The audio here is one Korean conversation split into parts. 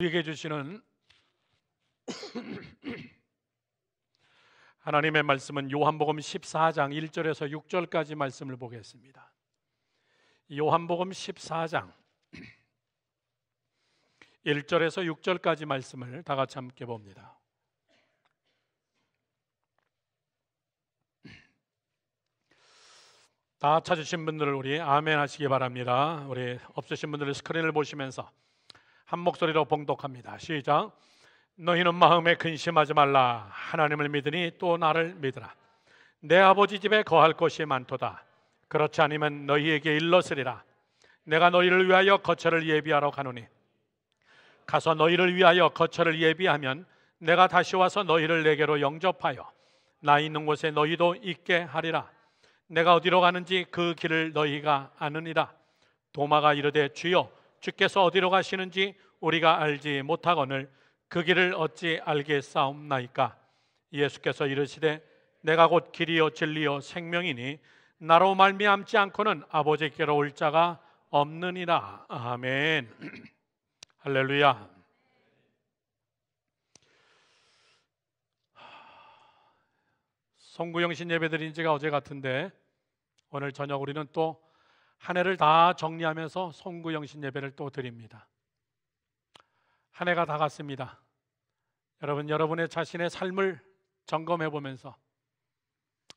우리에게 주시는 하나님의 말씀은 요한복음 14장 1절에서 6절까지 말씀을 보겠습니다. 요한복음 14장 1절에서 6절까지 말씀을 다 같이 함께 봅니다. 다 찾으신 분들을 우리 아멘 하시기 바랍니다. 우리 없으신 분들은 스크린을 보시면서 한 목소리로 봉독합니다. 시작. 너희는 마음에 근심하지 말라. 하나님을 믿으니 또 나를 믿으라. 내 아버지 집에 거할 곳이 많도다. 그렇지 않으면 너희에게 일러쓰리라. 내가 너희를 위하여 거처를 예비하러 가노니 가서 너희를 위하여 거처를 예비하면 내가 다시 와서 너희를 내게로 영접하여 나 있는 곳에 너희도 있게 하리라. 내가 어디로 가는지 그 길을 너희가 아느니라. 도마가 이르되 주여 주께서 어디로 가시는지 우리가 알지 못하거늘 그 길을 어찌 알게싸움나이까 예수께서 이르시되 내가 곧 길이요 진리요 생명이니 나로 말미암지 않고는 아버지께로 올 자가 없느니라 아멘 할렐루야 성구영신 예배드린 지가 어제 같은데 오늘 저녁 우리는 또한 해를 다 정리하면서 송구 영신 예배를 또 드립니다. 한 해가 다 갔습니다. 여러분 여러분의 자신의 삶을 점검해 보면서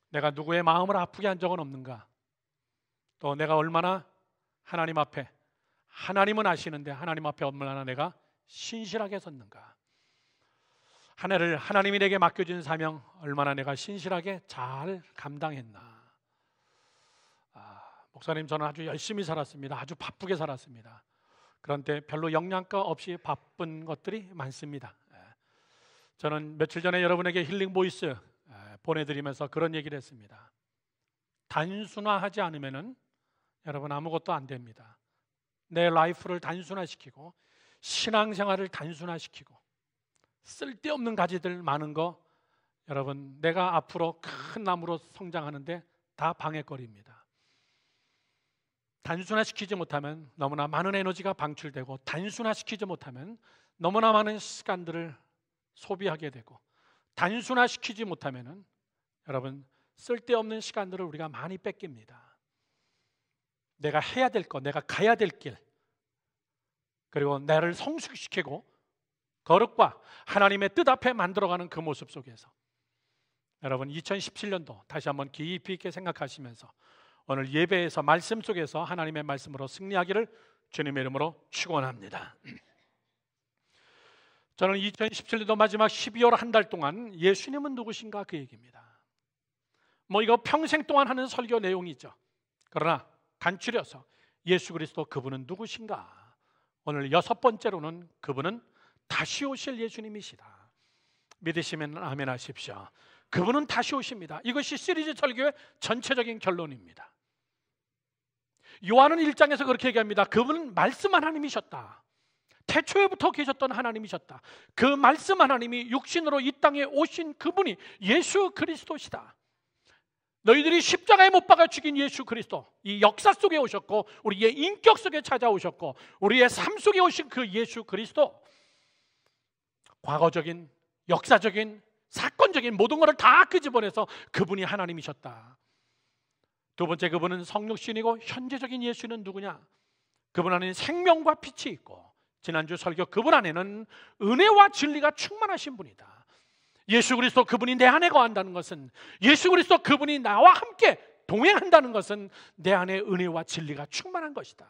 내가 누구의 마음을 아프게 한 적은 없는가? 또 내가 얼마나 하나님 앞에 하나님은 아시는데 하나님 앞에 얼마나 내가 신실하게 섰는가? 한 해를 하나님이 내게 맡겨준 사명 얼마나 내가 신실하게 잘 감당했나? 목사님 저는 아주 열심히 살았습니다. 아주 바쁘게 살았습니다. 그런데 별로 영양가 없이 바쁜 것들이 많습니다. 예. 저는 며칠 전에 여러분에게 힐링 보이스 예, 보내드리면서 그런 얘기를 했습니다. 단순화하지 않으면은 여러분 아무것도 안 됩니다. 내 라이프를 단순화시키고 신앙생활을 단순화시키고 쓸데없는 가지들 많은 거 여러분 내가 앞으로 큰 나무로 성장하는데 다 방해거리입니다. 단순화시키지 못하면 너무나 많은 에너지가 방출되고 단순화시키지 못하면 너무나 많은 시간들을 소비하게 되고 단순화시키지 못하면은 여러분 쓸데없는 시간들을 우리가 많이 뺏깁니다. 내가 해야 될 것, 내가 가야 될 길, 그리고 나를 성숙시키고 거룩과 하나님의 뜻 앞에 만들어가는 그 모습 속에서 여러분 2017년도 다시 한번 깊이 있게 생각하시면서 오늘 예배에서 말씀 속에서 하나님의 말씀으로 승리하기를 주님의 이름으로 축원합니다. 저는 2017년도 마지막 12월 한 달 동안 예수님은 누구신가 그 얘기입니다. 뭐 이거 평생 동안 하는 설교 내용이죠. 그러나 간추려서 예수 그리스도 그분은 누구신가? 오늘 여섯 번째로는 그분은 다시 오실 예수님이시다. 믿으시면 아멘 하십시오. 그분은 다시 오십니다. 이것이 시리즈 설교의 전체적인 결론입니다. 요한은 1장에서 그렇게 얘기합니다. 그분은 말씀 하나님이셨다. 태초에부터 계셨던 하나님이셨다. 그 말씀 하나님이 육신으로 이 땅에 오신 그분이 예수 그리스도시다. 너희들이 십자가에 못 박아 죽인 예수 그리스도 이 역사 속에 오셨고 우리의 인격 속에 찾아오셨고 우리의 삶 속에 오신 그 예수 그리스도 과거적인 역사적인 사건적인 모든 것을 다 끄집어내서 그 그분이 하나님이셨다. 두 번째 그분은 성육신이고 현재적인 예수는 누구냐? 그분 안에는 생명과 빛이 있고 지난주 설교 그분 안에는 은혜와 진리가 충만하신 분이다. 예수 그리스도 그분이 내 안에 거한다는 것은 예수 그리스도 그분이 나와 함께 동행한다는 것은 내 안에 은혜와 진리가 충만한 것이다.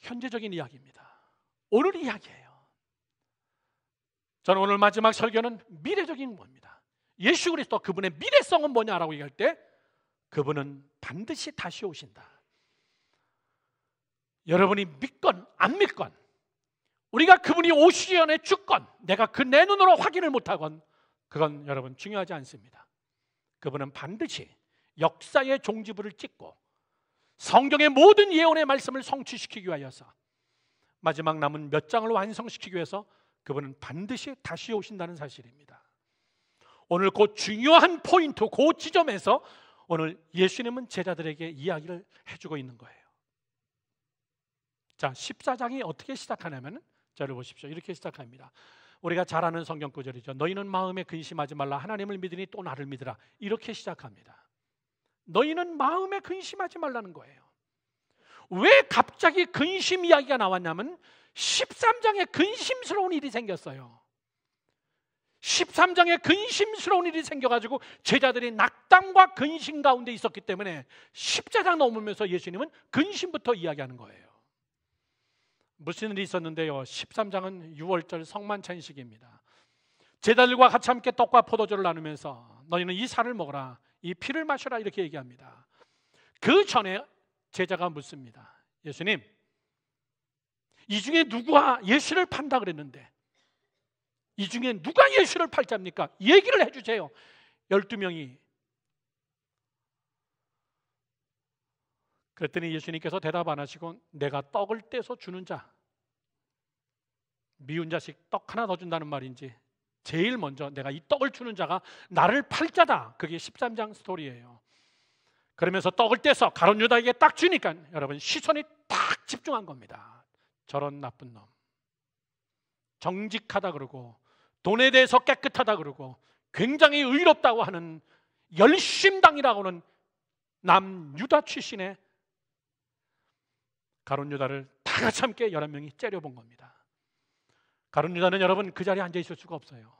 현재적인 이야기입니다. 오늘 이야기예요. 저는 오늘 마지막 설교는 미래적인 겁니다. 예수 그리스도 그분의 미래성은 뭐냐라고 얘기할 때 그분은 반드시 다시 오신다. 여러분이 믿건 안 믿건 우리가 그분이 오시기 전에 죽건 내가 그 내 눈으로 확인을 못하건 그건 여러분 중요하지 않습니다. 그분은 반드시 역사의 종지부를 찍고 성경의 모든 예언의 말씀을 성취시키기 위하여서 마지막 남은 몇 장을 완성시키기 위해서 그분은 반드시 다시 오신다는 사실입니다. 오늘 그 중요한 포인트, 그 지점에서 오늘 예수님은 제자들에게 이야기를 해주고 있는 거예요. 자, 14장이 어떻게 시작하냐면 자를 보십시오. 이렇게 시작합니다. 우리가 잘 아는 성경 구절이죠. 너희는 마음에 근심하지 말라. 하나님을 믿으니 또 나를 믿으라. 이렇게 시작합니다. 너희는 마음에 근심하지 말라는 거예요. 왜 갑자기 근심 이야기가 나왔냐면 13장에 근심스러운 일이 생겼어요. 13장에 근심스러운 일이 생겨가지고 제자들이 낙담과 근심 가운데 있었기 때문에 십자장 넘으면서 예수님은 근심부터 이야기하는 거예요. 무슨 일이 있었는데요. 13장은 6월절 성만찬식입니다. 제자들과 같이 함께 떡과 포도주를 나누면서 너희는 이 살을 먹어라, 이 피를 마셔라 이렇게 얘기합니다. 그 전에 제자가 묻습니다. 예수님, 이 중에 누구와 예수를 판다 그랬는데 이 중에 누가 예수를 팔잡니까? 얘기를 해주세요. 12명이. 그랬더니 예수님께서 대답 안 하시고 내가 떡을 떼서 주는 자. 미운 자식 떡 하나 더 준다는 말인지 제일 먼저 내가 이 떡을 주는 자가 나를 팔자다. 그게 13장 스토리예요. 그러면서 떡을 떼서 가론 유다에게 딱 주니까 여러분 시선이 딱 집중한 겁니다. 저런 나쁜 놈. 정직하다 그러고 돈에 대해서 깨끗하다 그러고 굉장히 의롭다고 하는 열심당이라고는 남유다 출신의 가론유다를 다 같이 함께 11명이 째려본 겁니다. 가론유다는 여러분 그 자리에 앉아 있을 수가 없어요.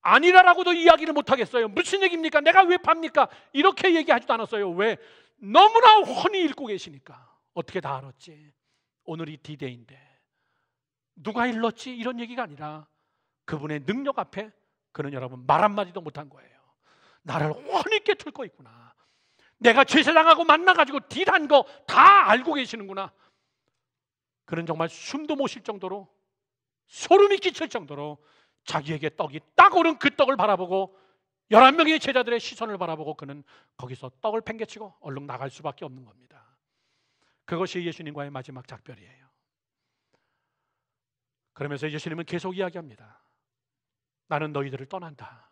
아니라라고도 이야기를 못 하겠어요. 무슨 얘기입니까? 내가 왜 팝니까? 이렇게 얘기하지도 않았어요. 왜? 너무나 훤히 읽고 계시니까. 어떻게 다 알았지? 오늘이 디데이인데. 누가 일렀지? 이런 얘기가 아니라 그분의 능력 앞에 그는 여러분 말 한마디도 못한 거예요. 나를 훤히게 뚫고 있구나. 내가 죄사당하고 만나가지고 딜한 거 다 알고 계시는구나. 그는 정말 숨도 못 쉴 정도로 소름이 끼칠 정도로 자기에게 떡이 딱 오른 그 떡을 바라보고 11명의 제자들의 시선을 바라보고 그는 거기서 떡을 팽개치고 얼른 나갈 수밖에 없는 겁니다. 그것이 예수님과의 마지막 작별이에요. 그러면서 예수님은 계속 이야기합니다. 나는 너희들을 떠난다.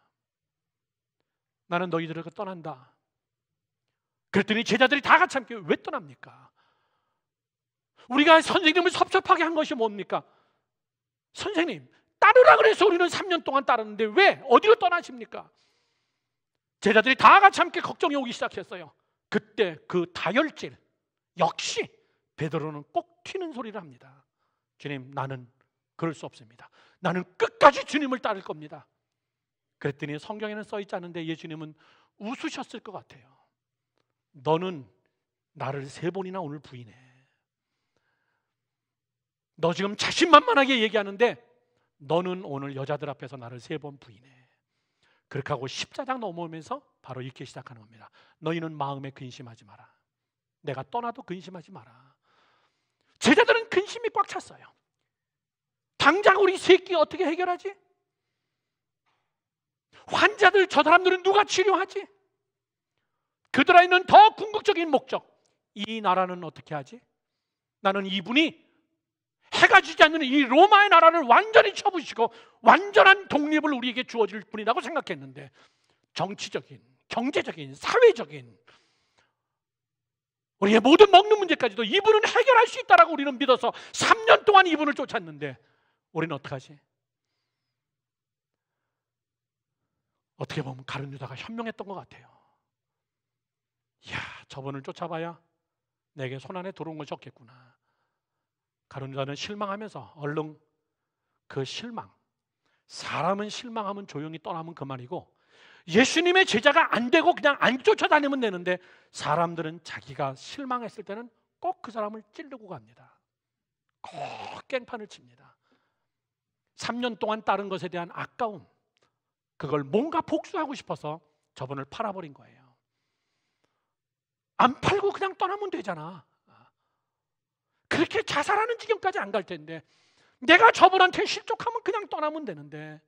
나는 너희들을 떠난다. 그랬더니 제자들이 다 같이 함께 왜 떠납니까? 우리가 선생님을 섭섭하게 한 것이 뭡니까? 선생님, 따르라 그래서 우리는 3년 동안 따르는데 왜? 어디로 떠나십니까? 제자들이 다 같이 함께 걱정이 오기 시작했어요. 그때 그 다혈질, 역시 베드로는 꼭 튀는 소리를 합니다. 주님, 나는 그럴 수 없습니다. 나는 끝까지 주님을 따를 겁니다. 그랬더니 성경에는 써 있지 않은데 예수님은 웃으셨을 것 같아요. 너는 나를 세 번이나 오늘 부인해. 너 지금 자신만만하게 얘기하는데 너는 오늘 여자들 앞에서 나를 세 번 부인해. 그렇게 하고 십자장 넘어오면서 바로 이렇게 시작하는 겁니다. 너희는 마음에 근심하지 마라. 내가 떠나도 근심하지 마라. 제자들은 근심이 꽉 찼어요. 당장 우리 새끼 어떻게 해결하지? 환자들 저 사람들은 누가 치료하지? 그들 안에는 더 궁극적인 목적. 이 나라는 어떻게 하지? 나는 이분이 해가 지지 않는 이 로마의 나라를 완전히 쳐부시고 완전한 독립을 우리에게 주어질 뿐이라고 생각했는데 정치적인, 경제적인, 사회적인 우리의 모든 먹는 문제까지도 이분은 해결할 수 있다라고 우리는 믿어서 3년 동안 이분을 쫓았는데 우리는 어떡하지? 어떻게 보면 가룟 유다가 현명했던 것 같아요. 야, 저분을 쫓아봐야 내게 손안에 들어온 것이 없겠구나. 가룟 유다는 실망하면서 얼른 그 실망, 사람은 실망하면 조용히 떠나면 그만이고 예수님의 제자가 안 되고 그냥 안 쫓아다니면 되는데 사람들은 자기가 실망했을 때는 꼭 그 사람을 찌르고 갑니다. 꼭 깽판을 칩니다. 3년 동안 따른 것에 대한 아까움, 그걸 뭔가 복수하고 싶어서 저분을 팔아버린 거예요. 안 팔고 그냥 떠나면 되잖아. 그렇게 자살하는 지경까지 안 갈 텐데, 내가 저분한테 실족하면 그냥 떠나면 되는데,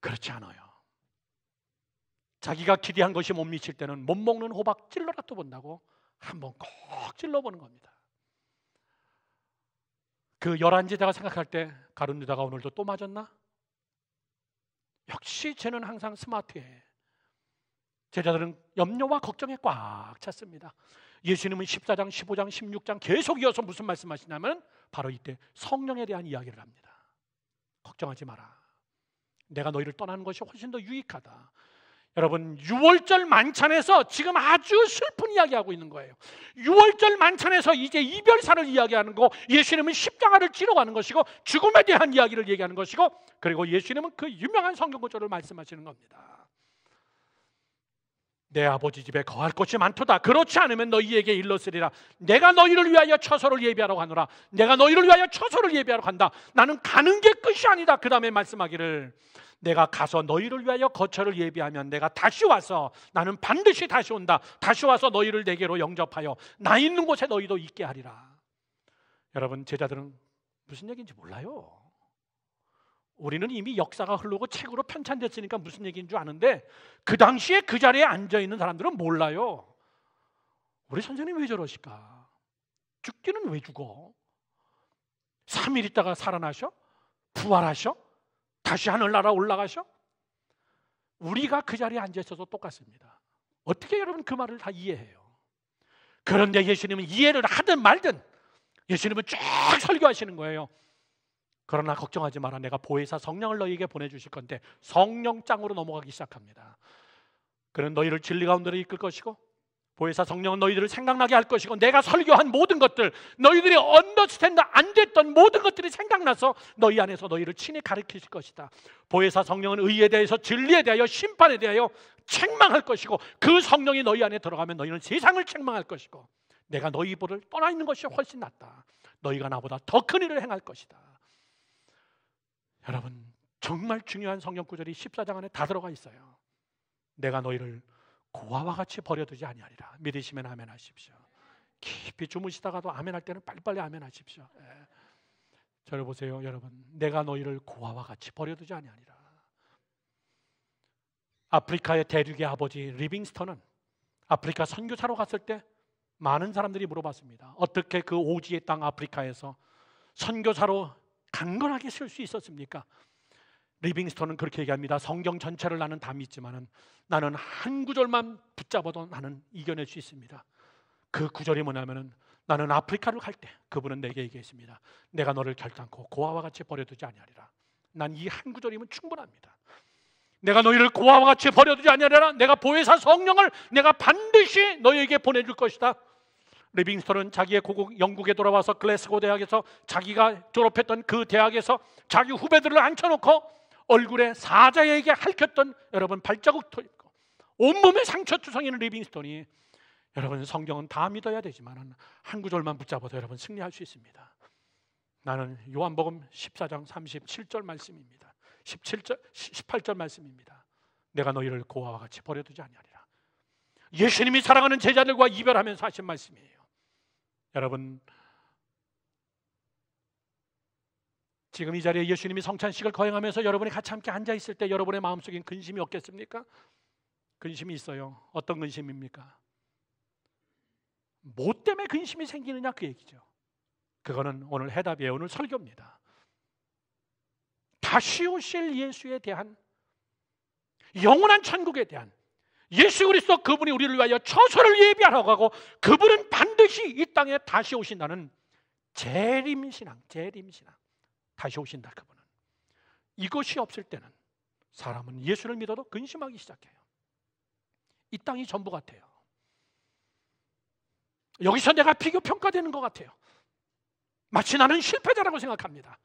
그렇지 않아요. 자기가 기대한 것이 못 미칠 때는 못 먹는 호박 찔러라도 본다고 한번 꼭 찔러보는 겁니다. 그 열한 제자가 생각할 때 가룟 유다가 오늘도 또 맞았나? 역시 쟤는 항상 스마트해. 제자들은 염려와 걱정에 꽉 찼습니다. 예수님은 14장, 15장, 16장 계속 이어서 무슨 말씀하시냐면 바로 이때 성령에 대한 이야기를 합니다. 걱정하지 마라. 내가 너희를 떠나는 것이 훨씬 더 유익하다. 여러분 6월절 만찬에서 지금 아주 슬픈 이야기하고 있는 거예요. 6월절 만찬에서 이제 이별사를 이야기하는 거, 예수님은 십자가를 지러 가는 것이고 죽음에 대한 이야기를 얘기하는 것이고 그리고 예수님은 그 유명한 성경 구절을 말씀하시는 겁니다. 내 아버지 집에 거할 곳이 많도다. 그렇지 않으면 너희에게 일렀으리라. 내가 너희를 위하여 처소를 예비하러 가노라. 내가 너희를 위하여 처소를 예비하러 간다. 나는 가는 게 끝이 아니다. 그 다음에 말씀하기를 내가 가서 너희를 위하여 거처를 예비하면 내가 다시 와서 나는 반드시 다시 온다. 다시 와서 너희를 내게로 영접하여 나 있는 곳에 너희도 있게 하리라. 여러분 제자들은 무슨 얘기인지 몰라요. 우리는 이미 역사가 흐르고 책으로 편찬됐으니까 무슨 얘기인 줄 아는데 그 당시에 그 자리에 앉아 있는 사람들은 몰라요. 우리 선생님 왜 저러실까? 죽기는 왜 죽어? 3일 있다가 살아나셔? 부활하셔? 다시 하늘나라 올라가셔? 우리가 그 자리에 앉아 있어서 똑같습니다. 어떻게 여러분 그 말을 다 이해해요? 그런데 예수님은 이해를 하든 말든 예수님은 쭉 설교하시는 거예요. 그러나 걱정하지 마라. 내가 보혜사 성령을 너희에게 보내주실 건데 성령장으로 넘어가기 시작합니다. 그는 너희를 진리 가운데로 이끌 것이고 보혜사 성령은 너희들을 생각나게 할 것이고 내가 설교한 모든 것들 너희들이 언더스탠드 안 됐던 모든 것들이 생각나서 너희 안에서 너희를 친히 가르치실 것이다. 보혜사 성령은 의에 대해서 진리에 대하여 심판에 대하여 책망할 것이고 그 성령이 너희 안에 들어가면 너희는 세상을 책망할 것이고 내가 너희 보를 떠나 있는 것이 훨씬 낫다. 너희가 나보다 더 큰 일을 행할 것이다. 여러분 정말 중요한 성경 구절이 14장 안에 다 들어가 있어요. 내가 너희를 고아와 같이 버려두지 아니하리라. 믿으시면 아멘하십시오. 깊이 주무시다가도 아멘할 때는 빨리빨리 아멘하십시오. 예. 저를 보세요, 여러분. 내가 너희를 고아와 같이 버려두지 아니하리라. 아프리카의 대륙의 아버지 리빙스턴은 아프리카 선교사로 갔을 때 많은 사람들이 물어봤습니다. 어떻게 그 오지의 땅 아프리카에서 선교사로 강건하게 쓸수 있었습니까? 리빙스톤은 그렇게 얘기합니다. 성경 전체를 나는 다 믿지만은 나는 한 구절만 붙잡아도 나는 이겨낼 수 있습니다. 그 구절이 뭐냐면은 나는 아프리카를 갈때 그분은 내게 얘기했습니다. 내가 너를 결단코 고아와 같이 버려두지 아니하리라. 난 이 한 구절이면 충분합니다. 내가 너희를 고아와 같이 버려두지 아니하리라. 내가 보혜사 성령을 내가 반드시 너희에게 보내줄 것이다. 리빙스턴은 자기의 고국 영국에 돌아와서 글래스고 대학에서 자기가 졸업했던 그 대학에서 자기 후배들을 앉혀놓고 얼굴에 사자에게 핥혔던 여러분 발자국 토입고 온몸에 상처 투성이는 리빙스톤이 여러분 성경은 다 믿어야 되지만 한 구절만 붙잡아도 여러분 승리할 수 있습니다. 나는 요한복음 14장 37절 말씀입니다. 17절 18절 말씀입니다. 내가 너희를 고아와 같이 버려두지 아니하리라. 예수님이 사랑하는 제자들과 이별하면서 하신 말씀이에요. 여러분 지금 이 자리에 예수님이 성찬식을 거행하면서 여러분이 같이 함께 앉아 있을 때 여러분의 마음속엔 근심이 없겠습니까? 근심이 있어요. 어떤 근심입니까? 뭐 때문에 근심이 생기느냐 그 얘기죠. 그거는 오늘 해답이에요. 오늘 설교입니다. 다시 오실 예수에 대한 영원한 천국에 대한 예수 그리스도 그분이 우리를 위하여 처소를 예비하라고 하고 그분은 반드시 이 땅에 다시 오신다는 재림신앙, 재림신앙. 다시 오신다 그분은. 이것이 없을 때는 사람은 예수를 믿어도 근심하기 시작해요. 이 땅이 전부 같아요. 여기서 내가 비교 평가되는 것 같아요. 마치 나는 실패자라고 생각합니다.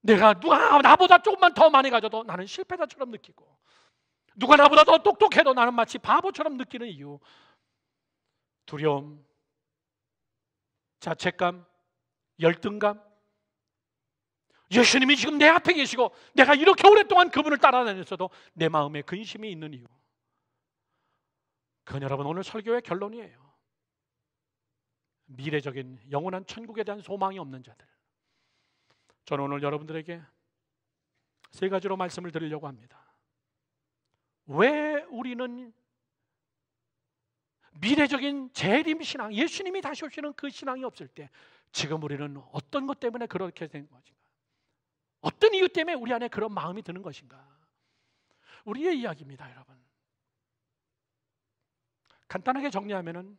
내가 누가 나보다 조금만 더 많이 가져도 나는 실패자처럼 느끼고 누가 나보다 더 똑똑해도 나는 마치 바보처럼 느끼는 이유 두려움, 자책감, 열등감. 예수님이 지금 내 앞에 계시고 내가 이렇게 오랫동안 그분을 따라다녔어도 내 마음에 근심이 있는 이유. 그건 여러분 오늘 설교의 결론이에요. 미래적인 영원한 천국에 대한 소망이 없는 자들. 저는 오늘 여러분들에게 세 가지로 말씀을 드리려고 합니다. 왜 우리는 미래적인 재림 신앙, 예수님이 다시 오시는 그 신앙이 없을 때 지금 우리는 어떤 것 때문에 그렇게 된 것인가? 어떤 이유 때문에 우리 안에 그런 마음이 드는 것인가? 우리의 이야기입니다, 여러분. 간단하게 정리하면은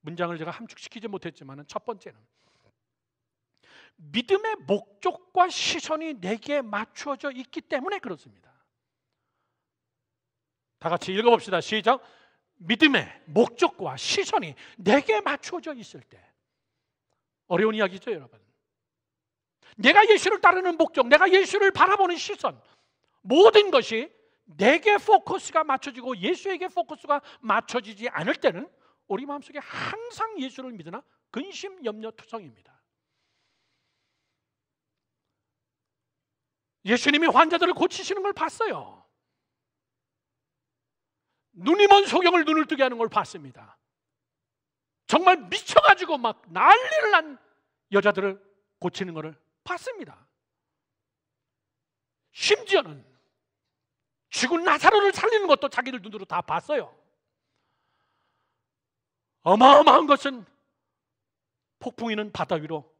문장을 제가 함축시키지 못했지만 첫 번째는 믿음의 목적과 시선이 내게 맞추어져 있기 때문에 그렇습니다. 다 같이 읽어봅시다. 시작. 믿음의 목적과 시선이 내게 맞추어져 있을 때 어려운 이야기죠, 여러분. 내가 예수를 따르는 목적, 내가 예수를 바라보는 시선, 모든 것이 내게 포커스가 맞춰지고 예수에게 포커스가 맞춰지지 않을 때는 우리 마음속에 항상 예수를 믿으나 근심, 염려, 투성입니다. 예수님이 환자들을 고치시는 걸 봤어요. 눈이 먼 소경을 눈을 뜨게 하는 걸 봤습니다. 정말 미쳐가지고 막 난리를 난 여자들을 고치는 것을 봤습니다. 심지어는 죽은 나사로를 살리는 것도 자기들 눈으로 다 봤어요. 어마어마한 것은 폭풍이는 바다 위로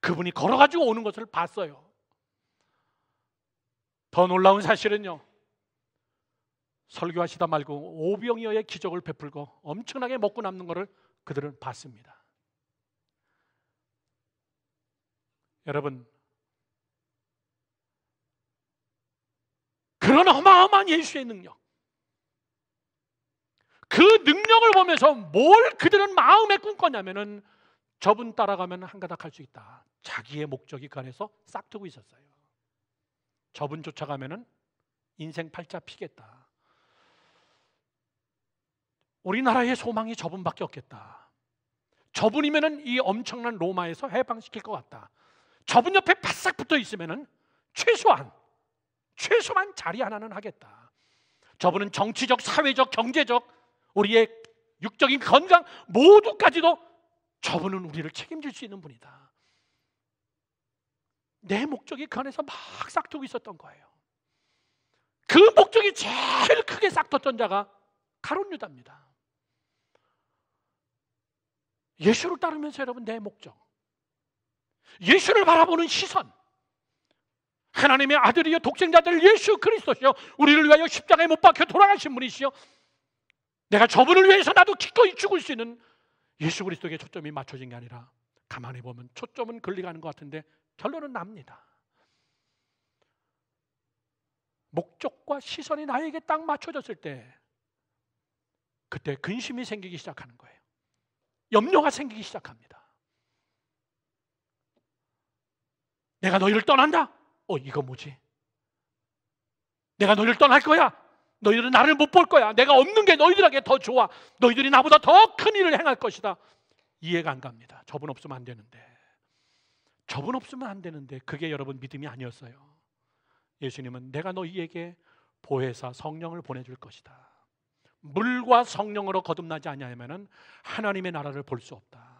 그분이 걸어가지고 오는 것을 봤어요. 더 놀라운 사실은요. 설교하시다 말고 오병이어의 기적을 베풀고 엄청나게 먹고 남는 것을 그들은 봤습니다. 여러분, 그런 어마어마한 예수의 능력. 그 능력을 보면서 뭘 그들은 마음에 꿈꿨냐면은 저분 따라가면 한 가닥 할 수 있다. 자기의 목적이 그 안에서 싹 트고 있었어요. 저분 쫓아가면은 인생 팔자 피겠다. 우리나라의 소망이 저분밖에 없겠다. 저분이면은 이 엄청난 로마에서 해방시킬 것 같다. 저분 옆에 바싹 붙어 있으면은 최소한 최소한 자리 하나는 하겠다. 저분은 정치적, 사회적, 경제적, 우리의 육적인 건강 모두까지도 저분은 우리를 책임질 수 있는 분이다. 내 목적이 그 안에서 막 싹트고 있었던 거예요. 그 목적이 제일 크게 싹텄던 자가 가롯 유다입니다. 예수를 따르면서 여러분 내 목적. 예수를 바라보는 시선. 하나님의 아들이여 독생자들 예수 그리스도시여 우리를 위하여 십자가에 못 박혀 돌아가신 분이시여 내가 저분을 위해서 나도 기꺼이 죽을 수 있는 예수 그리스도에게 초점이 맞춰진 게 아니라 가만히 보면 초점은 걸리가는 것 같은데 결론은 납니다. 목적과 시선이 나에게 딱 맞춰졌을 때 그때 근심이 생기기 시작하는 거예요. 염려가 생기기 시작합니다. 내가 너희를 떠난다? 어, 이거 뭐지? 내가 너희를 떠날 거야. 너희들은 나를 못 볼 거야. 내가 없는 게 너희들에게 더 좋아. 너희들이 나보다 더 큰 일을 행할 것이다. 이해가 안 갑니다. 저분 없으면 안 되는데. 저분 없으면 안 되는데 그게 여러분 믿음이 아니었어요. 예수님은 내가 너희에게 보혜사 성령을 보내줄 것이다. 물과 성령으로 거듭나지 아니하면은 하나님의 나라를 볼 수 없다.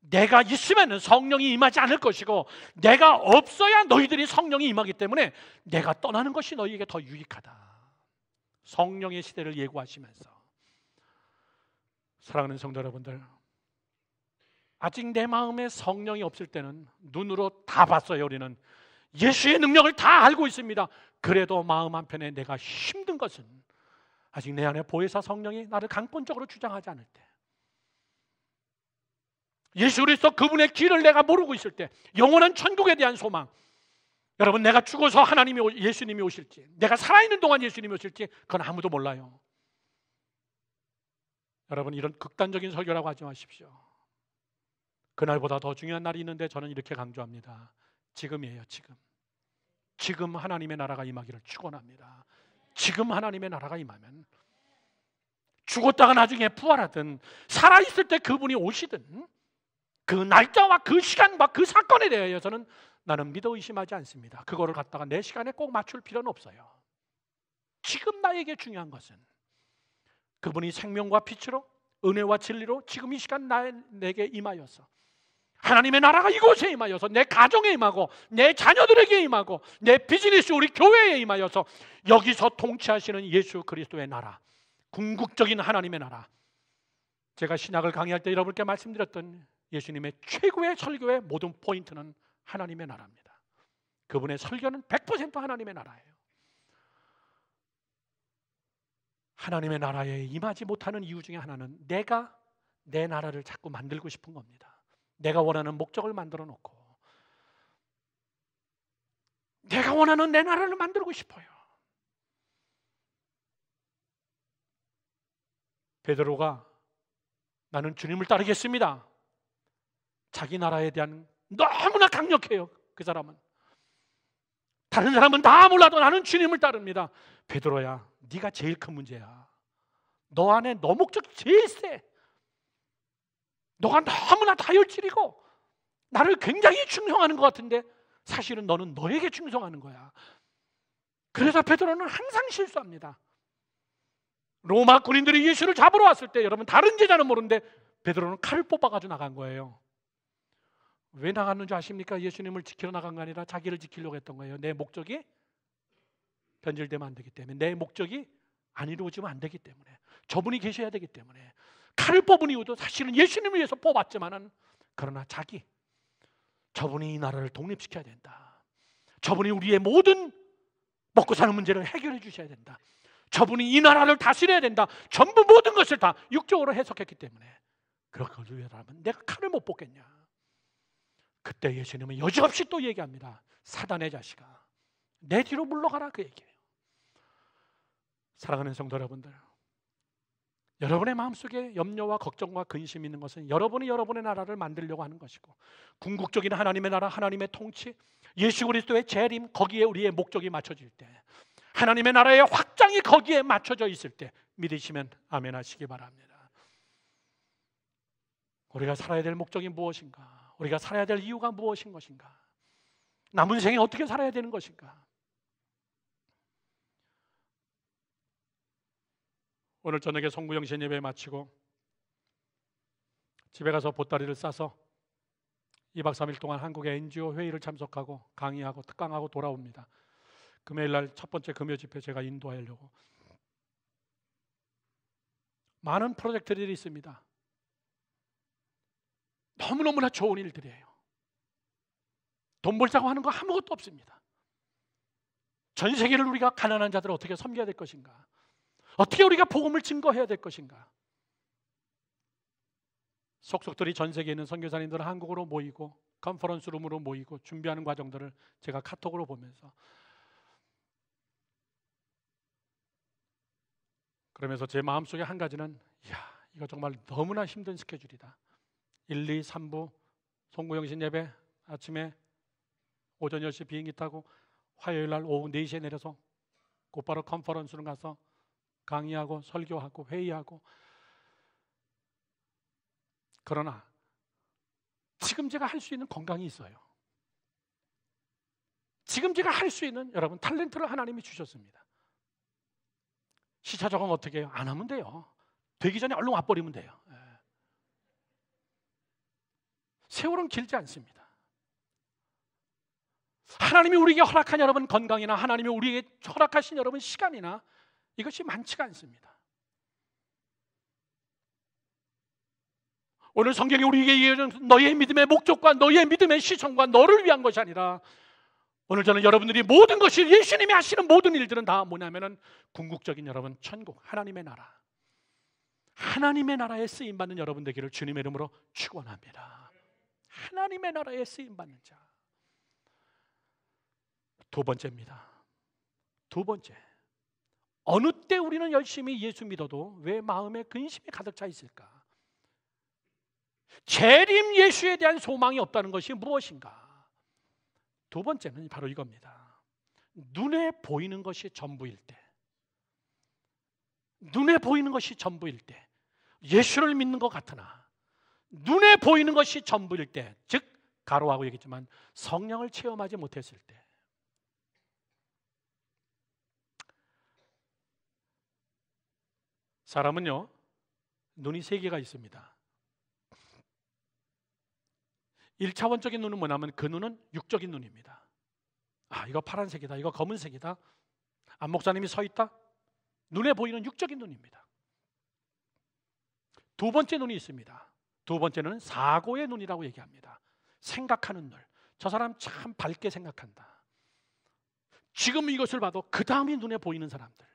내가 있으면 성령이 임하지 않을 것이고 내가 없어야 너희들이 성령이 임하기 때문에 내가 떠나는 것이 너희에게 더 유익하다. 성령의 시대를 예고하시면서 사랑하는 성도 여러분들 아직 내 마음에 성령이 없을 때는 눈으로 다 봤어요 우리는 예수의 능력을 다 알고 있습니다 그래도 마음 한편에 내가 힘든 것은 아직 내 안에 보혜사 성령이 나를 강권적으로 주장하지 않을 때 예수 그리스도 그분의 길을 내가 모르고 있을 때 영원한 천국에 대한 소망 여러분 내가 죽어서 하나님이 예수님이 오실지 내가 살아있는 동안 예수님이 오실지 그건 아무도 몰라요 여러분 이런 극단적인 설교라고 하지 마십시오 그날보다 더 중요한 날이 있는데 저는 이렇게 강조합니다 지금이에요 지금 지금 하나님의 나라가 임하기를 축원합니다 지금 하나님의 나라가 임하면 죽었다가 나중에 부활하든 살아있을 때 그분이 오시든 그 날짜와 그 시간과 그 사건에 대해서는 나는 믿어 의심하지 않습니다. 그거를 갖다가 내 시간에 꼭 맞출 필요는 없어요. 지금 나에게 중요한 것은 그분이 생명과 빛으로 은혜와 진리로 지금 이 시간 나에게 임하여서 하나님의 나라가 이곳에 임하여서 내 가정에 임하고 내 자녀들에게 임하고 내 비즈니스 우리 교회에 임하여서 여기서 통치하시는 예수 그리스도의 나라 궁극적인 하나님의 나라 제가 신학을 강의할 때 여러분께 말씀드렸던 예수님의 최고의 설교의 모든 포인트는 하나님의 나라입니다 그분의 설교는 100% 하나님의 나라예요 하나님의 나라에 임하지 못하는 이유 중에 하나는 내가 내 나라를 자꾸 만들고 싶은 겁니다 내가 원하는 목적을 만들어 놓고 내가 원하는 내 나라를 만들고 싶어요. 베드로가 나는 주님을 따르겠습니다. 자기 나라에 대한 너무나 강력해요. 그 사람은 다른 사람은 다 몰라도 나는 주님을 따릅니다. 베드로야, 네가 제일 큰 문제야. 너 안에 너 목적 제일 세. 너가 너무나 다혈질이고 나를 굉장히 충성하는 것 같은데 사실은 너는 너에게 충성하는 거야. 그래서 베드로는 항상 실수합니다. 로마 군인들이 예수를 잡으러 왔을 때 여러분 다른 제자는 모르는데 베드로는 칼을 뽑아가지고 나간 거예요. 왜 나갔는 지 아십니까? 예수님을 지키러 나간 게 아니라 자기를 지키려고 했던 거예요. 내 목적이 변질되면 안 되기 때문에 내 목적이 안 이루어지면 안 되기 때문에 저분이 계셔야 되기 때문에 칼을 뽑은 이유도 사실은 예수님을 위해서 뽑았지만은 그러나 자기 저분이 이 나라를 독립시켜야 된다. 저분이 우리의 모든 먹고 사는 문제를 해결해 주셔야 된다. 저분이 이 나라를 다스려야 된다. 전부 모든 것을 다 육적으로 해석했기 때문에 그렇게 위해라면 내가 칼을 못 뽑겠냐. 그때 예수님은 여지없이 또 얘기합니다. 사단의 자식아, 내 뒤로 물러가라 그 얘기예요. 사랑하는 성도 여러분들, 여러분의 마음속에 염려와 걱정과 근심이 있는 것은 여러분이 여러분의 나라를 만들려고 하는 것이고 궁극적인 하나님의 나라, 하나님의 통치, 예수 그리스도의 재림 거기에 우리의 목적이 맞춰질 때 하나님의 나라의 확장이 거기에 맞춰져 있을 때 믿으시면 아멘 하시기 바랍니다. 우리가 살아야 될 목적이 무엇인가? 우리가 살아야 될 이유가 무엇인 것인가? 남은 생에 어떻게 살아야 되는 것인가? 오늘 저녁에 성구영신 예배 마치고 집에 가서 보따리를 싸서 2박 3일 동안 한국의 NGO 회의를 참석하고 강의하고 특강하고 돌아옵니다. 금요일 날 첫 번째 금요 집회 제가 인도하려고 많은 프로젝트들이 있습니다. 너무너무나 좋은 일들이에요. 돈 벌자고 하는 거 아무것도 없습니다. 전 세계를 우리가 가난한 자들을 어떻게 섬겨야 될 것인가? 어떻게 우리가 복음을 증거해야 될 것인가? 속속들이 전 세계에 있는 선교사님들 한국으로 모이고 컨퍼런스 룸으로 모이고 준비하는 과정들을 제가 카톡으로 보면서 그러면서 제 마음속에 한 가지는 야, 이거 정말 너무나 힘든 스케줄이다. 1, 2, 3부 송구영신 예배 아침에 오전 10시 비행기 타고 화요일 날 오후 4시에 내려서 곧바로 컨퍼런스룸 가서 강의하고 설교하고 회의하고 그러나 지금 제가 할 수 있는 건강이 있어요. 지금 제가 할 수 있는 여러분 탤런트를 하나님이 주셨습니다. 시차 적응 어떻게 해요? 안 하면 돼요. 되기 전에 얼른 와버리면 돼요. 예. 세월은 길지 않습니다. 하나님이 우리에게 허락한 여러분 건강이나 하나님이 우리에게 허락하신 여러분 시간이나 이것이 많지가 않습니다. 오늘 성경이 우리에게 이어준 너의 믿음의 목적과 너의 믿음의 시선과 너를 위한 것이 아니라 오늘 저는 여러분들이 모든 것이 예수님이 하시는 모든 일들은 다 뭐냐면은 궁극적인 여러분 천국 하나님의 나라 하나님의 나라에 쓰임 받는 여러분 되기를 주님의 이름으로 축원합니다. 하나님의 나라에 쓰임 받는 자. 두 번째입니다. 두 번째. 어느 때 우리는 열심히 예수 믿어도 왜 마음에 근심이 가득 차 있을까? 재림 예수에 대한 소망이 없다는 것이 무엇인가? 두 번째는 바로 이겁니다. 눈에 보이는 것이 전부일 때. 눈에 보이는 것이 전부일 때. 예수를 믿는 것 같으나 눈에 보이는 것이 전부일 때. 즉 가로하고 얘기했지만 성령을 체험하지 못했을 때. 사람은요, 눈이 세 개가 있습니다. 1차원적인 눈은 뭐냐면 그 눈은 육적인 눈입니다. 아, 이거 파란색이다. 이거 검은색이다. 안 목사님이 서 있다. 눈에 보이는 육적인 눈입니다. 두 번째 눈이 있습니다. 두 번째는 사고의 눈이라고 얘기합니다. 생각하는 눈. 저 사람 참 밝게 생각한다. 지금 이것을 봐도 그 다음이 눈에 보이는 사람들.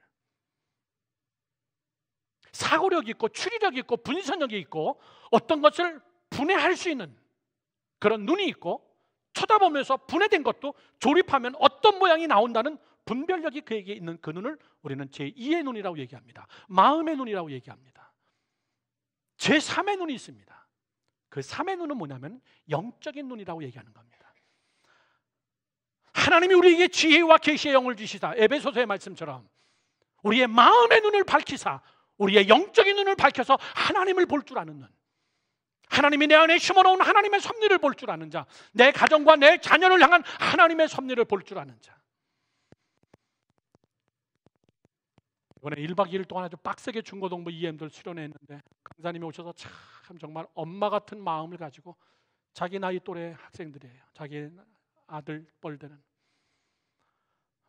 사고력 이 있고 추리력 이 있고 분석력이 있고 어떤 것을 분해할 수 있는 그런 눈이 있고 쳐다보면서 분해된 것도 조립하면 어떤 모양이 나온다는 분별력이 그에게 있는 그 눈을 우리는 제2의 눈이라고 얘기합니다. 마음의 눈이라고 얘기합니다. 제3의 눈이 있습니다. 그 3의 눈은 뭐냐면 영적인 눈이라고 얘기하는 겁니다. 하나님이 우리에게 지혜와 계시의 영을 주시다 에베소서의 말씀처럼 우리의 마음의 눈을 밝히사 우리의 영적인 눈을 밝혀서 하나님을 볼 줄 아는 눈. 하나님이 내 안에 심어놓은 하나님의 섭리를 볼 줄 아는 자. 내 가정과 내 자녀를 향한 하나님의 섭리를 볼 줄 아는 자. 이번에 1박 2일 동안 아주 빡세게 중고동부 EM들 수련했는데 강사님이 오셔서 참 정말 엄마 같은 마음을 가지고 자기 나이 또래 학생들이에요. 자기 아들 뻘들은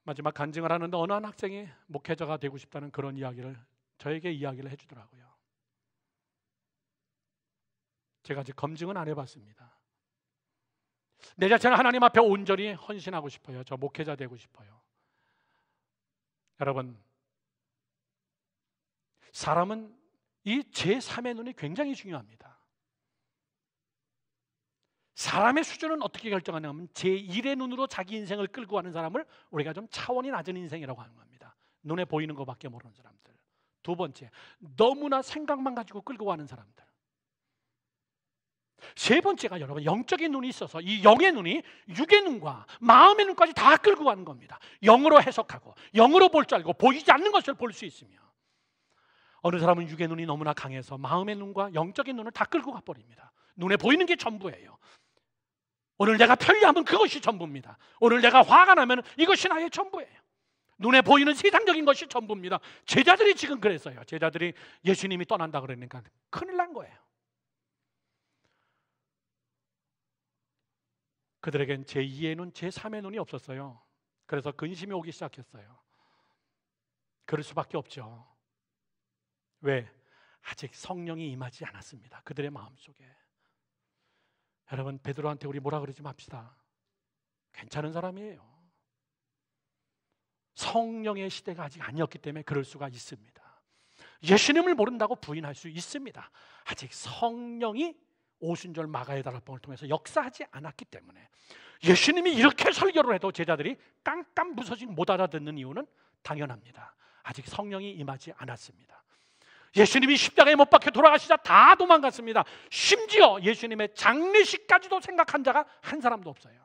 마지막 간증을 하는데 어느 한 학생이 목회자가 되고 싶다는 그런 이야기를 저에게 이야기를 해주더라고요. 제가 아직 검증은 안 해봤습니다. 내 자체는 하나님 앞에 온전히 헌신하고 싶어요. 저 목회자 되고 싶어요. 여러분, 사람은 이 제3의 눈이 굉장히 중요합니다. 사람의 수준은 어떻게 결정하냐면 제1의 눈으로 자기 인생을 끌고 가는 사람을 우리가 좀 차원이 낮은 인생이라고 하는 겁니다. 눈에 보이는 것밖에 모르는 사람들. 두 번째, 너무나 생각만 가지고 끌고 가는 사람들. 세 번째가 여러분 영적인 눈이 있어서 이 영의 눈이 육의 눈과 마음의 눈까지 다 끌고 가는 겁니다. 영으로 해석하고 영으로 볼 줄 알고 보이지 않는 것을 볼 수 있으며 어느 사람은 육의 눈이 너무나 강해서 마음의 눈과 영적인 눈을 다 끌고 가버립니다. 눈에 보이는 게 전부예요. 오늘 내가 편리하면 그것이 전부입니다. 오늘 내가 화가 나면 이것이 나의 전부예요. 눈에 보이는 세상적인 것이 전부입니다. 제자들이 지금 그랬어요. 제자들이 예수님이 떠난다 그러니까 큰일 난 거예요. 그들에겐 제2의 눈, 제3의 눈이 없었어요. 그래서 근심이 오기 시작했어요. 그럴 수밖에 없죠. 왜? 아직 성령이 임하지 않았습니다. 그들의 마음속에. 여러분 베드로한테 우리 뭐라 그러지 맙시다. 괜찮은 사람이에요. 성령의 시대가 아직 아니었기 때문에 그럴 수가 있습니다. 예수님을 모른다고 부인할 수 있습니다. 아직 성령이 오순절 마가의 다락방을 통해서 역사하지 않았기 때문에 예수님이 이렇게 설교를 해도 제자들이 깜깜 무서진 못 알아듣는 이유는 당연합니다. 아직 성령이 임하지 않았습니다. 예수님이 십자가에 못 박혀 돌아가시자 다 도망갔습니다. 심지어 예수님의 장례식까지도 생각한 자가 한 사람도 없어요.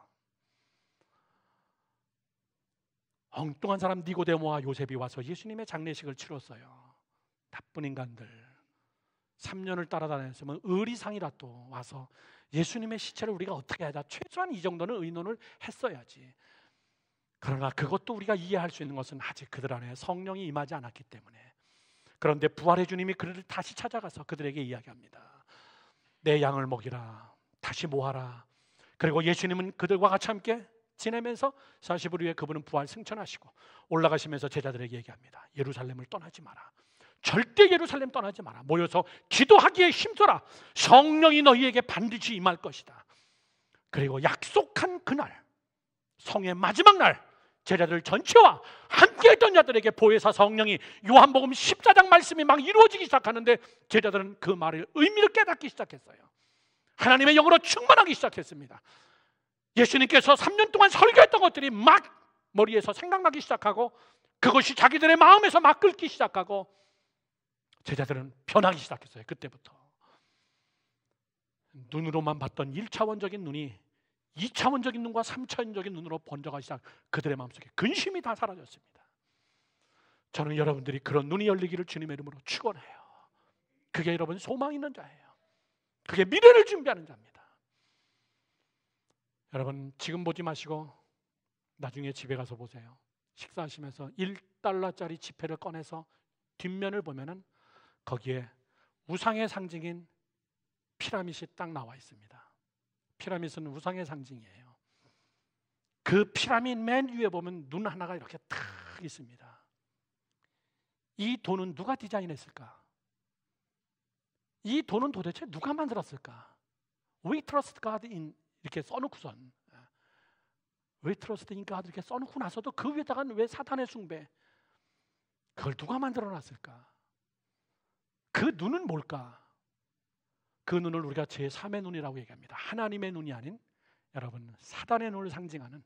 엉뚱한 사람 니고데모와 요셉이 와서 예수님의 장례식을 치렀어요. 나쁜 인간들. 3년을 따라다녔으면 의리상이라 또 와서 예수님의 시체를 우리가 어떻게 하자 최소한 이 정도는 의논을 했어야지. 그러나 그것도 우리가 이해할 수 있는 것은 아직 그들 안에 성령이 임하지 않았기 때문에 그런데 부활의 주님이 그들을 다시 찾아가서 그들에게 이야기합니다. 내 양을 먹이라 다시 모아라. 그리고 예수님은 그들과 같이 함께 지내면서 40일 후에 그분은 부활 승천하시고 올라가시면서 제자들에게 얘기합니다. 예루살렘을 떠나지 마라. 절대 예루살렘 떠나지 마라. 모여서 기도하기에 힘써라. 성령이 너희에게 반드시 임할 것이다. 그리고 약속한 그날 성의 마지막 날 제자들 전체와 함께 했던 자들에게 보혜사 성령이 요한복음 14장 말씀이 막 이루어지기 시작하는데 제자들은 그말을 의미를 깨닫기 시작했어요. 하나님의 영으로 충만하기 시작했습니다. 예수님께서 3년 동안 설교했던 것들이 막 머리에서 생각나기 시작하고 그것이 자기들의 마음에서 막 끓기 시작하고 제자들은 변하기 시작했어요. 그때부터. 눈으로만 봤던 1차원적인 눈이 2차원적인 눈과 3차원적인 눈으로 번져가기 시작 그들의 마음속에 근심이 다 사라졌습니다. 저는 여러분들이 그런 눈이 열리기를 주님의 이름으로 축원해요. 그게 여러분 소망 있는 자예요. 그게 미래를 준비하는 자입니다. 여러분 지금 보지 마시고 나중에 집에 가서 보세요. 식사하시면서 1달러짜리 지폐를 꺼내서 뒷면을 보면은 거기에 우상의 상징인 피라밋이 딱 나와 있습니다. 피라밋은 우상의 상징이에요. 그 피라밋 맨 위에 보면 눈 하나가 이렇게 탁 있습니다. 이 돈은 누가 디자인했을까? 이 돈은 도대체 누가 만들었을까? We trust God in 이렇게 써놓고선 예. 왜 트러스트니까 이렇게 써놓고 나서도 그 위에다가는 왜 사탄의 숭배? 그걸 누가 만들어놨을까? 그 눈은 뭘까? 그 눈을 우리가 제3의 눈이라고 얘기합니다. 하나님의 눈이 아닌 여러분 사단의 눈을 상징하는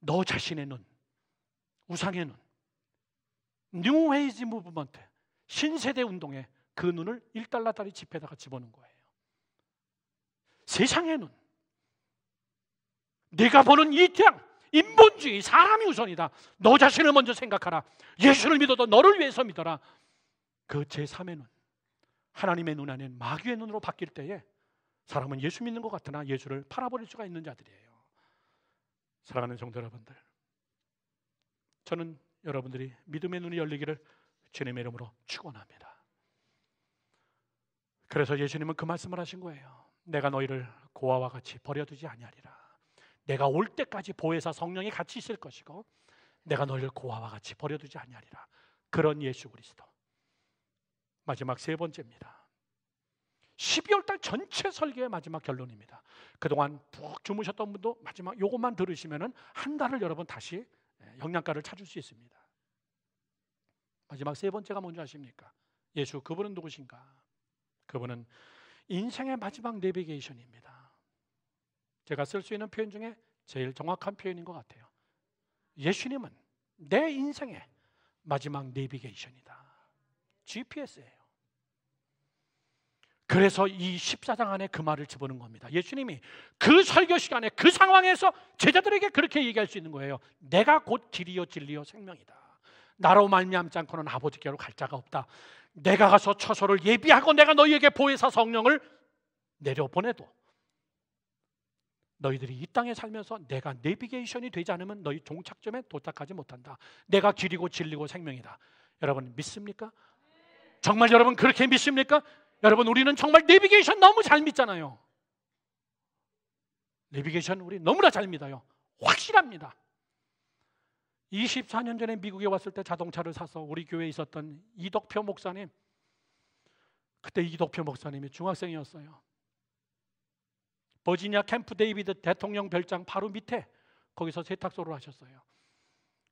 너 자신의 눈, 우상의 눈, 뉴웨이지 무브먼트, 신세대 운동의 그 눈을 1달러 짜리 지폐에다가 집어넣은 거예요. 세상의 눈, 네가 보는 이 태양, 인본주의, 사람이 우선이다. 너 자신을 먼저 생각하라. 예수를 믿어도 너를 위해서 믿어라. 그 제3의 눈, 하나님의 눈 아닌 마귀의 눈으로 바뀔 때에 사람은 예수 믿는 것 같으나 예수를 팔아버릴 수가 있는 자들이에요. 사랑하는 성도 여러분들, 저는 여러분들이 믿음의 눈이 열리기를 주님의 이름으로 축원합니다. 그래서 예수님은 그 말씀을 하신 거예요. 내가 너희를 고아와 같이 버려두지 아니하리라. 내가 올 때까지 보혜사 성령이 같이 있을 것이고 내가 너희를 고아와 같이 버려두지 아니하리라. 그런 예수 그리스도. 마지막 세 번째입니다. 12월 달 전체 설계의 마지막 결론입니다. 그동안 푹 주무셨던 분도 마지막 요것만 들으시면은 한 달을 여러분 다시 예, 영양가를 찾을 수 있습니다. 마지막 세 번째가 뭔지 아십니까? 예수 그분은 누구신가? 그분은 인생의 마지막 내비게이션입니다. 제가 쓸 수 있는 표현 중에 제일 정확한 표현인 것 같아요. 예수님은 내 인생의 마지막 내비게이션이다. GPS예요. 그래서 이 14장 안에 그 말을 집어넣은 겁니다. 예수님이 그 설교 시간에 그 상황에서 제자들에게 그렇게 얘기할 수 있는 거예요. 내가 곧 길이요 진리요 생명이다. 나로 말미암지 않고는 아버지께로 갈 자가 없다. 내가 가서 처소를 예비하고 내가 너희에게 보혜사 성령을 내려보내도 너희들이 이 땅에 살면서 내가 내비게이션이 되지 않으면 너희 종착점에 도착하지 못한다. 내가 길이고 진리고 생명이다. 여러분 믿습니까? 정말 여러분 그렇게 믿습니까? 여러분 우리는 정말 내비게이션 너무 잘 믿잖아요. 내비게이션 우리 너무나 잘 믿어요. 확실합니다. 24년 전에 미국에 왔을 때 자동차를 사서 우리 교회에 있었던 이덕표 목사님 그때 이덕표 목사님이 중학생이었어요. 버지니아 캠프 데이비드 대통령 별장 바로 밑에 거기서 세탁소를 하셨어요.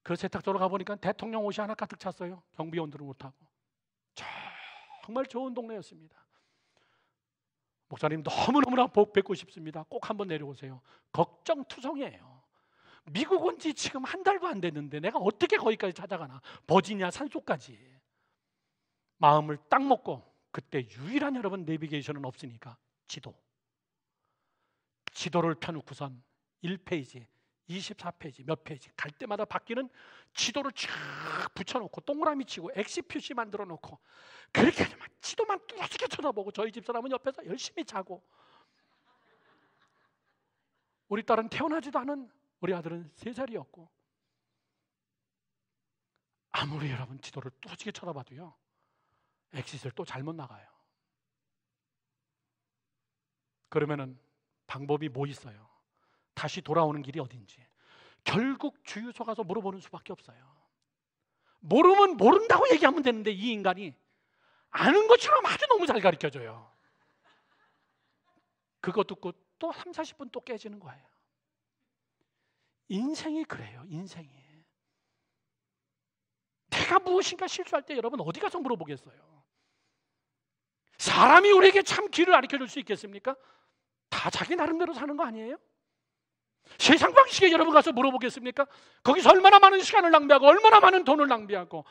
그세탁소를 가보니까 대통령 옷이 하나 가득 찼어요. 경비원들은 못하고. 정말 좋은 동네였습니다. 목사님 너무너무나 복 뵙고 싶습니다. 꼭 한번 내려오세요. 걱정투성이에요. 미국 온 지 지금 한 달도 안 됐는데 내가 어떻게 거기까지 찾아가나? 버지니아 산속까지. 마음을 딱 먹고 그때 유일한 여러분 내비게이션은 없으니까 지도. 지도를 펴놓고선 1페이지, 24페이지, 몇 페이지 갈 때마다 바뀌는 지도를 쭉 붙여놓고 동그라미 치고 엑시 표시 만들어 놓고 그렇게 하지만 지도만 뚜렷하게 쳐다보고 저희 집 사람은 옆에서 열심히 자고 우리 딸은 태어나지도 않은 우리 아들은 세 살이었고 아무리 여러분 지도를 뚫어지게 쳐다봐도요 엑시스를 또 잘못 나가요. 그러면은 방법이 뭐 있어요? 다시 돌아오는 길이 어딘지 결국 주유소 가서 물어보는 수밖에 없어요. 모르면 모른다고 얘기하면 되는데 이 인간이 아는 것처럼 아주 너무 잘 가르쳐줘요. 그거 듣고 또 3, 40분 또 깨지는 거예요. 인생이 그래요. 인생이. 내가 무엇인가 실수할 때 여러분 어디 가서 물어보겠어요? 사람이 우리에게 참 길을 가르쳐 줄수 있겠습니까? 다 자기 나름대로 사는 거 아니에요? 세상 방식에 여러분 가서 물어보겠습니까? 거기서 얼마나 많은 시간을 낭비하고 얼마나 많은 돈을 낭비하고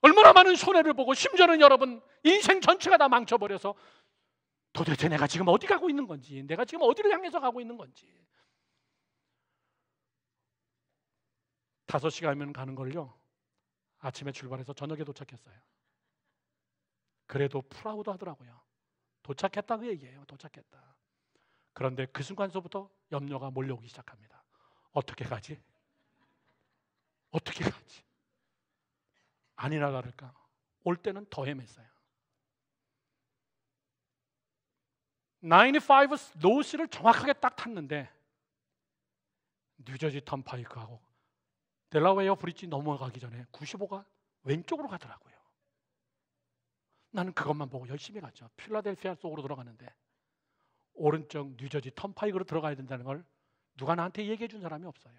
얼마나 많은 손해를 보고 심지어는 여러분 인생 전체가 다 망쳐버려서 도대체 내가 지금 어디 가고 있는 건지 내가 지금 어디를 향해서 가고 있는 건지 5 시간이면 가는 걸요. 아침에 출발해서 저녁에 도착했어요. 그래도 프라우드 하더라고요. 도착했다 그 얘기예요. 도착했다. 그런데 그 순간서부터 염려가 몰려오기 시작합니다. 어떻게 가지? 어떻게 가지? 아니나 다를까 올 때는 더 헤맸어요. 95노시를 정확하게 딱 탔는데 뉴저지 턴파이크하고 델라웨어 브릿지 넘어가기 전에 95가 왼쪽으로 가더라고요. 나는 그것만 보고 열심히 갔죠. 필라델피아 속으로 들어가는데 오른쪽 뉴저지 턴파이크로 들어가야 된다는 걸 누가 나한테 얘기해 준 사람이 없어요.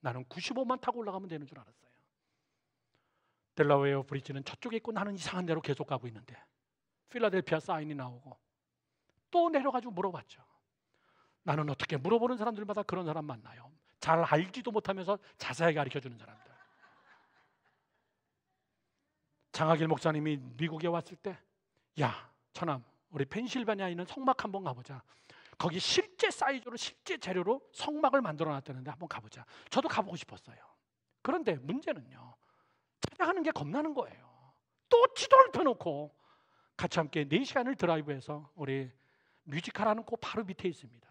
나는 95만 타고 올라가면 되는 줄 알았어요. 델라웨어 브릿지는 저쪽에 있고 나는 이상한 데로 계속 가고 있는데 필라델피아 사인이 나오고 또 내려가지고 물어봤죠. 나는 어떻게 물어보는 사람들마다 그런 사람 만나요. 잘 알지도 못하면서 자세하게 가르쳐 주는 사람들. 장학일 목사님이 미국에 왔을 때, 야, 천암, 우리 펜실베니아에 있는 성막 한번 가보자. 거기 실제 사이즈로 실제 재료로 성막을 만들어 놨다는데 한번 가보자. 저도 가보고 싶었어요. 그런데 문제는요. 찾아가는 게 겁나는 거예요. 또 지도를 펴놓고 같이 함께 4시간을 드라이브해서 우리 뮤지컬하는 곳 그 바로 밑에 있습니다.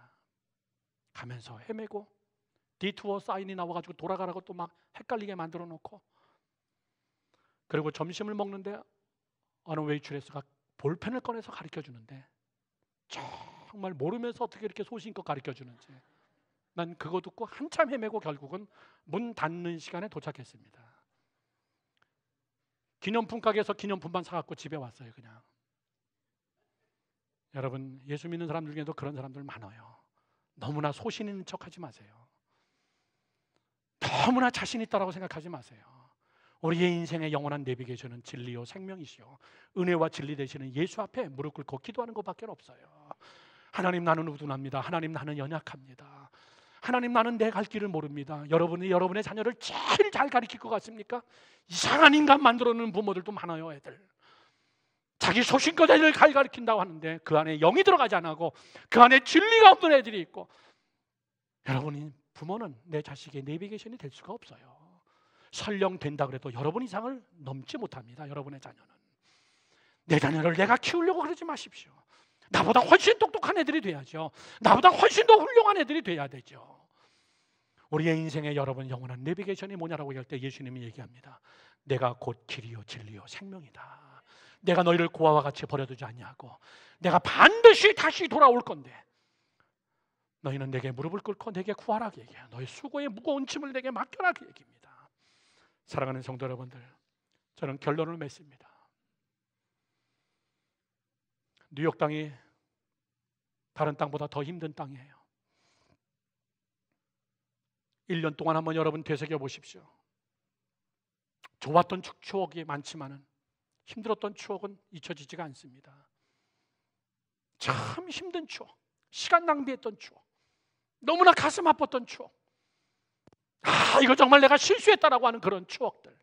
가면서 헤매고 디투어 사인이 나와가지고 돌아가라고 또 막 헷갈리게 만들어 놓고 그리고 점심을 먹는데 어느 웨이트레스가 볼펜을 꺼내서 가르쳐 주는데 정말 모르면서 어떻게 이렇게 소신껏 가르쳐 주는지 난 그거 듣고 한참 헤매고 결국은 문 닫는 시간에 도착했습니다. 기념품 가게에서 기념품만 사갖고 집에 왔어요 그냥. 여러분 예수 믿는 사람들 중에도 그런 사람들 많아요. 너무나 소신 있는 척하지 마세요. 너무나 자신 있다라고 생각하지 마세요. 우리의 인생의 영원한 내비게이션은 진리요 생명이시요 은혜와 진리 되시는 예수 앞에 무릎 꿇고 기도하는 것밖에 없어요. 하나님 나는 우둔합니다. 하나님 나는 연약합니다. 하나님 나는 내 갈 길을 모릅니다. 여러분이 여러분의 자녀를 제일 잘 가르칠 것 같습니까? 이상한 인간 만들어 놓는 부모들도 많아요, 애들. 자기 소신껏 애들 잘 가르친다고 하는데 그 안에 영이 들어가지 않고 그 안에 진리가 없는 애들이 있고 여러분이 부모는 내 자식의 내비게이션이 될 수가 없어요. 설령 된다 그래도 여러분 이상을 넘지 못합니다. 여러분의 자녀는 내 자녀를 내가 키우려고 그러지 마십시오. 나보다 훨씬 똑똑한 애들이 돼야죠. 나보다 훨씬 더 훌륭한 애들이 돼야 되죠. 우리의 인생에 여러분 영원한 내비게이션이 뭐냐라고 할 때 예수님이 얘기합니다. 내가 곧 길이요 진리요 생명이다. 내가 너희를 고아와 같이 버려두지 아니하고 내가 반드시 다시 돌아올 건데 너희는 내게 무릎을 꿇고 내게 구하라 얘기야. 너희 수고의 무거운 짐을 내게 맡겨라 얘기입니다. 사랑하는 성도 여러분들, 저는 결론을 맺습니다. 뉴욕 땅이 다른 땅보다 더 힘든 땅이에요. 1년 동안 한번 여러분 되새겨 보십시오. 좋았던 추억이 많지만은 힘들었던 추억은 잊혀지지가 않습니다. 참 힘든 추억, 시간 낭비했던 추억, 너무나 가슴 아팠던 추억. 아, 이거 정말 내가 실수했다라고 하는 그런 추억들.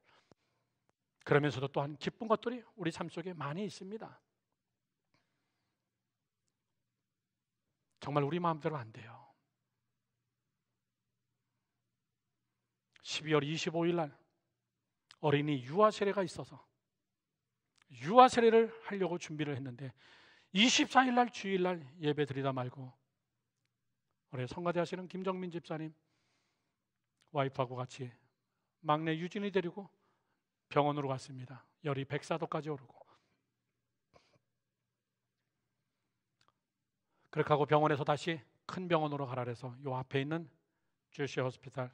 그러면서도 또한 기쁜 것들이 우리 삶 속에 많이 있습니다. 정말 우리 마음대로 안 돼요. 12월 25일 날 어린이 유아 세례가 있어서 유아 세례를 하려고 준비를 했는데 24일 날 주일 날 예배 드리다 말고 올해 성가대 하시는 김정민 집사님 와이프하고 같이 막내 유진이 데리고 병원으로 갔습니다. 열이 104도까지 오르고 그렇게 하고 병원에서 다시 큰 병원으로 가라 그래서 요 앞에 있는 주시 호스피탈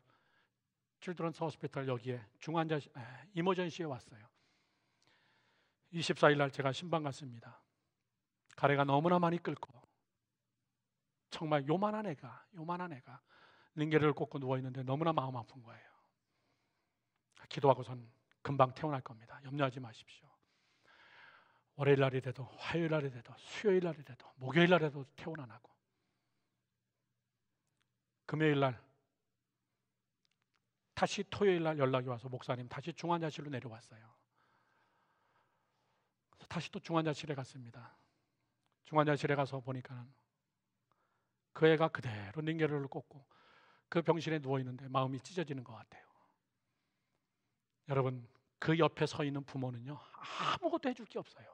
칠드런스 호스피탈 여기에 중환자 아, 이모전시에 왔어요. 24일 날 제가 신방 갔습니다. 가래가 너무나 많이 끓고 정말 요만한 애가 요만한 애가 링겔를 꽂고 누워 있는데 너무나 마음 아픈 거예요. 기도하고 선 금방 태어날 겁니다. 염려하지 마십시오. 월요일 날이 돼도 화요일 날이 돼도 수요일 날이 돼도 목요일 날에도 태어나 하고 금요일 날 다시 토요일 날 연락이 와서 목사님 다시 중환자실로 내려왔어요. 다시 또 중환자실에 갔습니다. 중환자실에 가서 보니까 는그 애가 그대로 링겔을 꽂고 그 병실에 누워 있는데 마음이 찢어지는 것 같아요. 여러분 그 옆에 서 있는 부모는요 아무것도 해줄 게 없어요.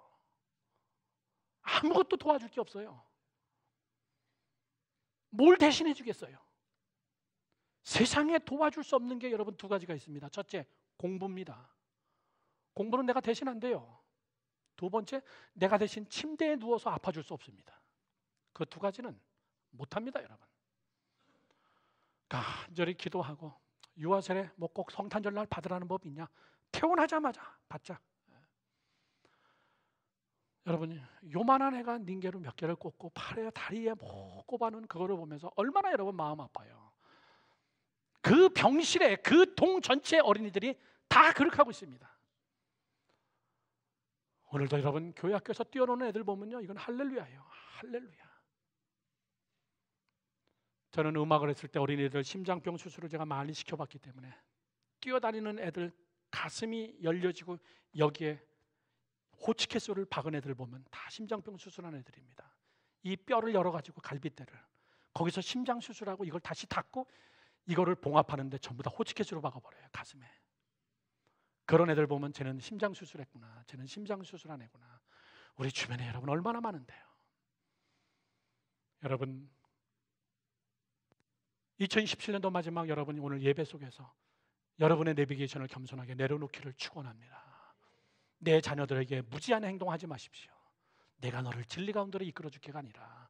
아무것도 도와줄 게 없어요. 뭘 대신해 주겠어요? 세상에 도와줄 수 없는 게 여러분 두 가지가 있습니다. 첫째, 공부입니다. 공부는 내가 대신 안 돼요. 두 번째, 내가 대신 침대에 누워서 아파줄 수 없습니다. 그 두 가지는 못합니다, 여러분. 간절히 기도하고 유아절에 뭐꼭 성탄절 날 받으라는 법 있냐? 퇴원하자마자 받자. 여러분 요만한 애가 닌게로 몇 개를 꽂고 팔에 다리에 뭐 꼽아놓은 그거를 보면서 얼마나 여러분 마음 아파요. 그 병실에 그 동 전체 어린이들이 다 그렇게 하고 있습니다. 오늘도 여러분 교회 학교에서 뛰어노는 애들 보면요 이건 할렐루야예요. 할렐루야. 저는 음악을 했을 때 어린이들 심장병 수술을 제가 많이 시켜봤기 때문에 뛰어다니는 애들 가슴이 열려지고 여기에 호치케소를 박은 애들 보면 다 심장병 수술한 애들입니다. 이 뼈를 열어가지고 갈비뼈를 거기서 심장 수술하고 이걸 다시 닫고 이거를 봉합하는데 전부 다호치케소로 박아버려요 가슴에. 그런 애들 보면 쟤는 심장 수술했구나, 쟤는 심장 수술한 애구나. 우리 주변에 여러분 얼마나 많은데요. 여러분 2017년도 마지막 여러분이 오늘 예배 속에서 여러분의 내비게이션을 겸손하게 내려놓기를 축원합니다. 내 자녀들에게 무지한 행동하지 마십시오. 내가 너를 진리 가운데로 이끌어 줄게가 아니라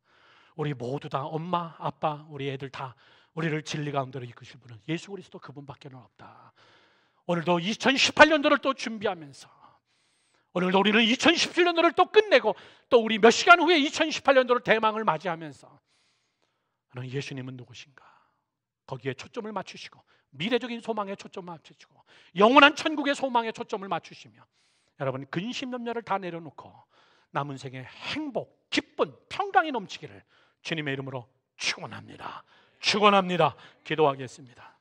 우리 모두 다 엄마, 아빠, 우리 애들 다 우리를 진리 가운데로 이끄실 분은 예수 그리스도 그분밖에는 없다. 오늘도 2018년도를 또 준비하면서 오늘 우리는 2017년도를 또 끝내고 또 우리 몇 시간 후에 2018년도를 대망을 맞이하면서 나는 예수님은 누구신가? 거기에 초점을 맞추시고 미래적인 소망에 초점을 맞추시고 영원한 천국의 소망에 초점을 맞추시며 여러분 근심 염려를 다 내려놓고 남은 생에 행복, 기쁨, 평강이 넘치기를 주님의 이름으로 축원합니다. 축원합니다. 기도하겠습니다.